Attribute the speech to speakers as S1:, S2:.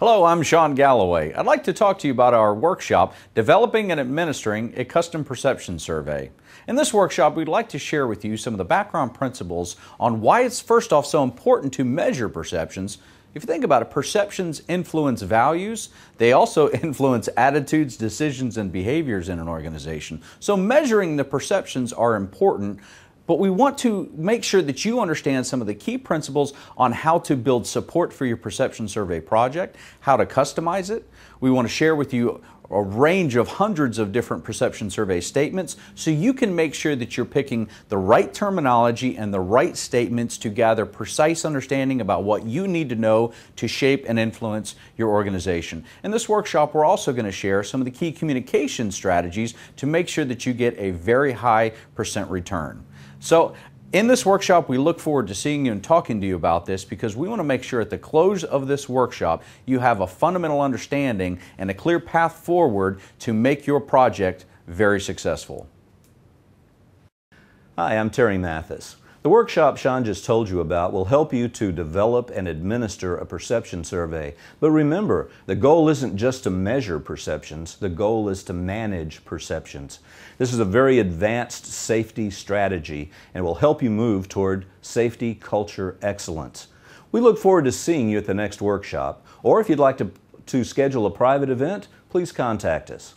S1: Hello, I'm Sean Galloway. I'd like to talk to you about our workshop, Developing and Administering a Custom Perception Survey. In this workshop, we'd like to share with you some of the background principles on why it's first off so important to measure perceptions. If you think about it, perceptions influence values. They also influence attitudes, decisions, and behaviors in an organization. So measuring the perceptions are important but we want to make sure that you understand some of the key principles on how to build support for your perception survey project, how to customize it. We want to share with you a range of hundreds of different perception survey statements so you can make sure that you're picking the right terminology and the right statements to gather precise understanding about what you need to know to shape and influence your organization. In this workshop, we're also going to share some of the key communication strategies to make sure that you get a very high percent return. So in this workshop, we look forward to seeing you and talking to you about this because we want to make sure at the close of this workshop, you have a fundamental understanding and a clear path forward to make your project very successful.
S2: Hi, I'm Terry Mathis. The workshop Sean just told you about will help you to develop and administer a perception survey. But remember, the goal isn't just to measure perceptions, the goal is to manage perceptions. This is a very advanced safety strategy and will help you move toward safety culture excellence. We look forward to seeing you at the next workshop, or if you'd like to, to schedule a private event, please contact us.